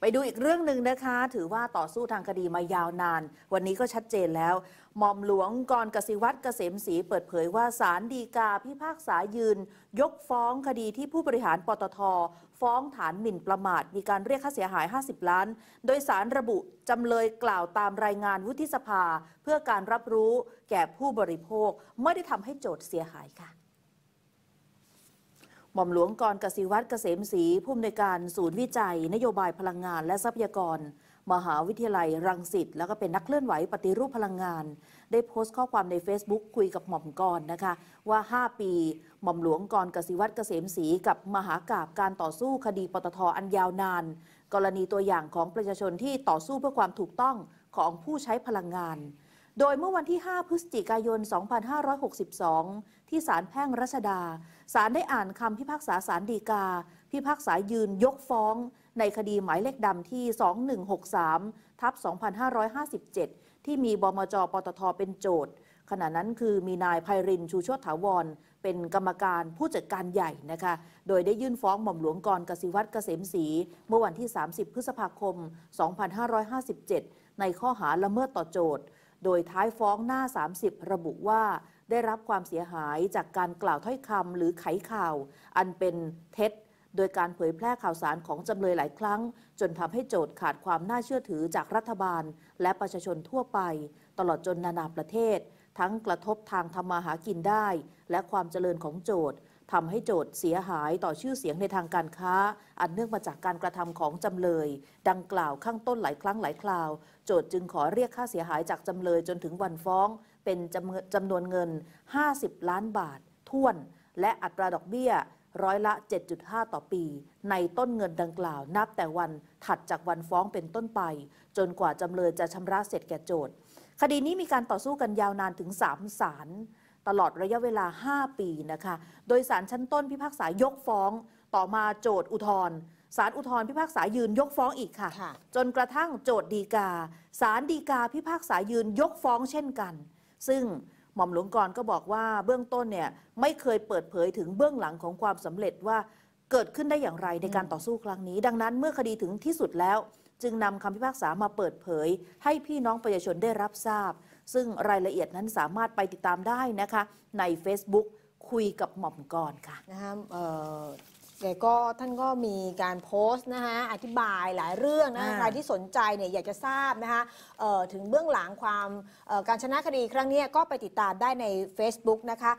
ไปดูอีกเรื่องหนึ่งนะคะถือว่าต่อสู้ทางคดีมายาวนาน วันนี้ก็ชัดเจนแล้วหม่อมหลวงกรกสิวัตรเกษมศรีเปิดเผยว่าสารดีกาพิพากษายืน ยกฟ้องคดีที่ผู้บริหารปตท ฟ้องฐานหมิ่นประมาทมีการเรียกค่าเสียหาย 50 ล้าน โดยสารระบุ จำเลยกล่าวตามรายงานวุฒิสภา เพื่อการรับรู้แก่ผู้บริโภคไม่ได้ทำให้โจทย์เสียหายค่ะหม่อมหลวงกรกสิวัตรเกษมศรีผู้อำนวยการศูนย์วิจัย นโยบายพลังงานและทรัพยากร มหาวิทยาลัยรังสิตแล้วก็เป็นนักเคลื่อนไหวปฏิรูปพลังงาน ได้โพสต์ข้อความใน Facebook คุยกับหม่อมกรนะคะ ว่า 5 ปี หม่อมหลวงกรกสิวัตรเกษมศรีกับมหากาบการต่อสู้คดีปตทอันยาวนาน กรณีตัวอย่างของประชาชนที่ต่อสู้เพื่อความถูกต้องของผู้ใช้พลังงานโดยเมื่อวันที่ 5 พฤศจิกายน 2562 ที่ศาลแพ่งรัชดา ศาลได้อ่านคำพิพากษาศาลฎีกา พิพากษายืนยกฟ้อง ในคดีหมายเลขดำที่ 2163ทับ2557 ที่มีบมจปตทเป็นโจทย์ขณะนั้นคือมีนายไพรินชูชดถาวร เป็นกรรมการผู้จัดการใหญ่ นะคะ โดยได้ยื่นฟ้องหม่อมหลวงกรกสิวัตรเกษมศรีเมื่อวันที่ 30 พฤษภาคม 2557 ในข้อหาละเมิดต่อโจทย์โดยท้ายฟ้องหน้า 30 ระบุว่า ได้รับความเสียหายจากการกล่าวถ้อยคำหรือไขข่าว อันเป็นเท็จโดยการเผยแพร่ข่าวสารของจำเลยหลายครั้ง จนทำให้โจทก์ขาดความน่าเชื่อถือจากรัฐบาล และประชาชนทั่วไป ตลอดจนนานาประเทศ ทั้งกระทบทางธรรมาหากินได้ และความเจริญของโจทก์ทำให้โจทย์เสียหายต่อชื่อเสียงในทางการค้า อันเนื่องมาจากการกระทำของจำเลยดังกล่าวข้างต้นหลายครั้งหลายคราว โจทย์จึงขอเรียกค่าเสียหายจากจำเลยจนถึงวันฟ้องเป็นจำนวนเงิน 50 ล้านบาทท่วน และอัตราดอกเบี้ยร้อยละ 7.5 ต่อปี ในต้นเงินดังกล่าวนับแต่วันถัดจากวันฟ้องเป็นต้นไป จนกว่าจำเลยจะชำระเสร็จแก่โจทย์คดีนี้มีการต่อสู้กันยาวนานถึง3ศาลตลอดระยะเวลา 5 ปีนะคะ โดยสารชั้นต้นพิพากษายกฟ้อง ต่อมาโจท์อุทธร สารอุทธรพิพากษายืนยกฟ้องอีกค่ะ จนกระทั่งโจท์ดีกาสารดีกาพิพากษายืนยกฟ้องเช่นกัน ซึ่งหม่อมหลวงกรก็บอกว่าเบื้องต้นเนี่ยไม่เคยเปิดเผยถึงเบื้องหลังของความสำเร็จว่า เกิดขึ้นได้อย่างไรในการต่อสู้ครั้งนี้ ดังนั้นเมื่อคดีถึงที่สุดแล้วจึงนำคำพิพากษามาเปิดเผยให้พี่น้องประชาชนได้รับทราบ ซึ่งรายละเอียดนั้นสามารถไปติดตามได้นะคะใน Facebook คุยกับหม่อมกอนค่ะนะคะแ่ก็ท่านก็มีการโพสต์นะคะอธิบายหลายเรื่องนะใครที่สนใจเนี่ยอยากจะทราบนะคะถึงเบื้องหลังความการชนะคดีครั้งนี้ก็ไปติดตามได้ใน Facebook นะคะ